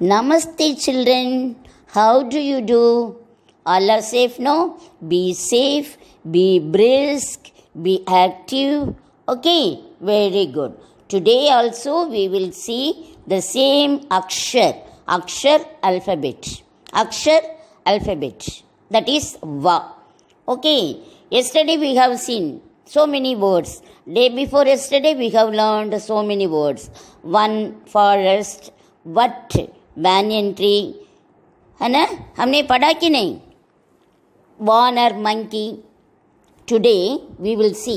Namaste, children. How do you do? All are safe, no? Be safe, be brisk, be active. Okay, very good. Today also we will see the same Akshar, Akshar alphabet. Akshar alphabet. That is Va. Okay, yesterday we have seen so many words. Day before yesterday we have learned so many words. One forest, what banyan tree है ना हमने पढ़ा कि नहीं bonnet monkey today we will see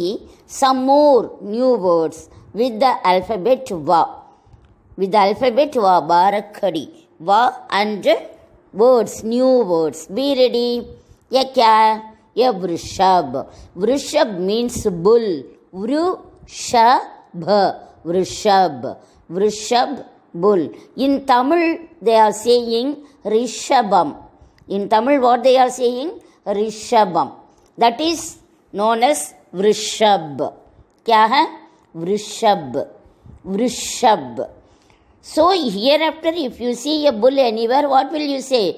some more new words with the alphabet वा with alphabet वा बार खड़ी वा and words new words be ready या क्या या वृषभ वृषभ मीन्स बुल वृषभ वृषभ वृषभ bull. In Tamil, they are saying Rishabam. In Tamil, what they are saying? Rishabam. That is known as Vrishab. Kya hai? Vrishab. Vrishab. So, here, after if you see a bull anywhere, what will you say?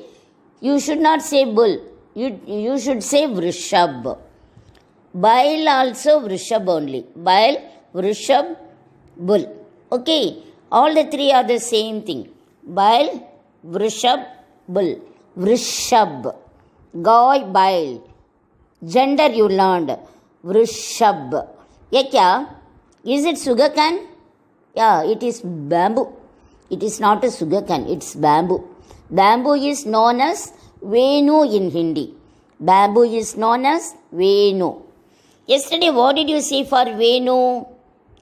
You should not say bull. You, you should say Vrishab. Bile also Vrishab only. Bile, Vrishab, bull. Okay all the three are the same thing bile vrishab bull vrishab goy bile gender you learned vrishab ekya is it sugarcane yeah it is bamboo it is not a sugarcane it's bamboo bamboo is known as venu in hindi bamboo is known as venu yesterday what did you see for venu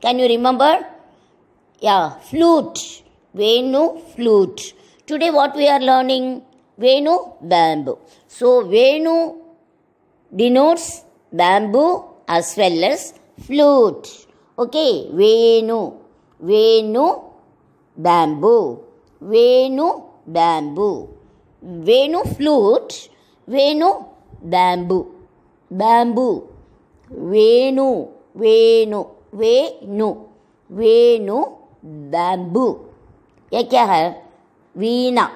can you remember yeah, flute. Venu flute. Today, what we are learning? Venu bamboo. So, Venu denotes bamboo as well as flute. Okay, Venu. Venu bamboo. Venu bamboo. Venu flute. Venu bamboo. Bamboo. Venu. Venu. Venu. Venu bamboo ये क्या है Veena.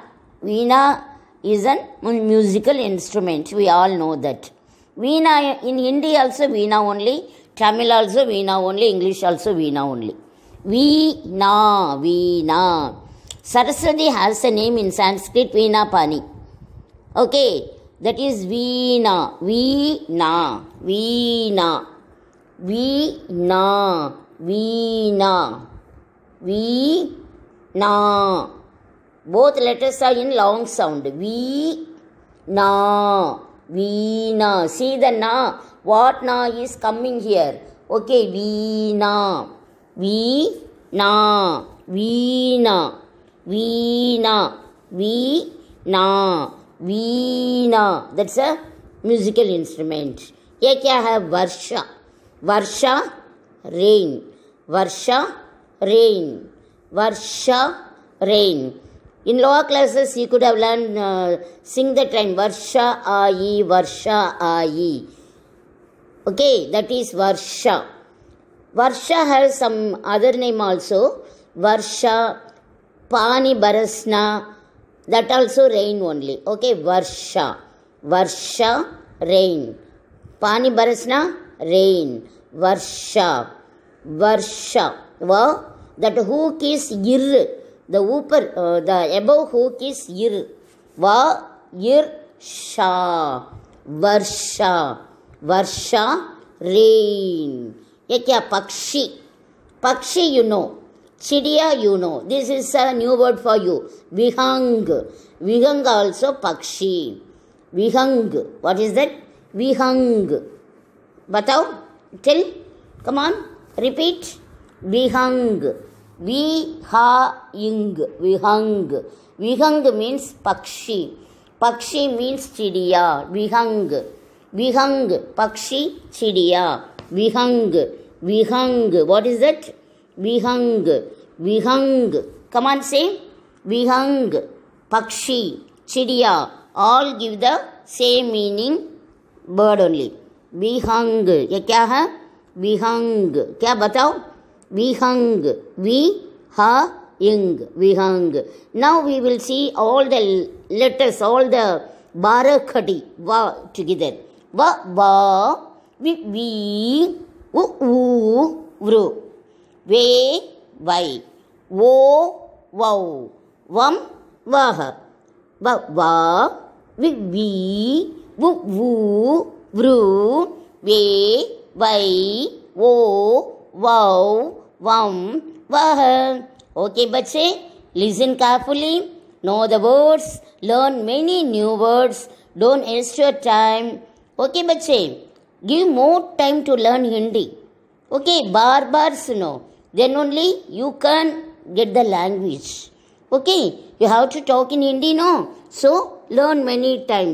Veena is an musical instrument we all know that veena in hindi also veena only tamil also veena only english also veena only veena veena saraswati has a name in sanskrit veena pani okay that is veena veena veena veena veena V, na. Both letters are in long sound. V, na. V, na. See the na. What na is coming here? Okay, V, na. V, na. V, na. V, na. V, na. V, na. That's a musical instrument. Yeah, I have Varsha. Varsha, rain. Varsha, rain. Varsha, rain. In lower classes, you could have learned, uh, sing the time Varsha Ayi, Varsha Ayi. Okay, that is Varsha. Varsha has some other name also. Varsha, Pani Barasna, that also rain only. Okay, Varsha. Varsha, rain. Pani Barasna, rain. Varsha. Varsha. Well, that hook is ir. The upper, uh, the above hook is ir. Va, ir, sha. Varsha. Varsha, rain. Ekya, pakshi. Pakshi, you know. Chidiya, you know. This is a new word for you. Vihang. Vihang also pakshi. Vihang. What is that? Vihang. Batao. Till. Come on. Repeat. विहंग विहाइंग विहंग विहंग means पक्षी पक्षी means चिड़िया विहंग विहंग पक्षी चिड़िया विहंग विहंग व्हाट इज दट विहंग विहंग कमान से विहंग पक्षी चिड़िया all give the same meaning bird only विहंग ये क्या है विहंग क्या बताओ vihang vi ha ing vihang now we will see all the letters all the barakadi va together va va vi vi u u vru ve vai o vau vam vah va va vi vi vu vu vru ve vai o wow, Wow! Wow! Okay, bache, listen carefully. Know the words, learn many new words. Don't waste your time. Okay, bache, give more time to learn Hindi. Okay, bar bar suno. Then only you can get the language. Okay, you have to talk in Hindi, no? So learn many times.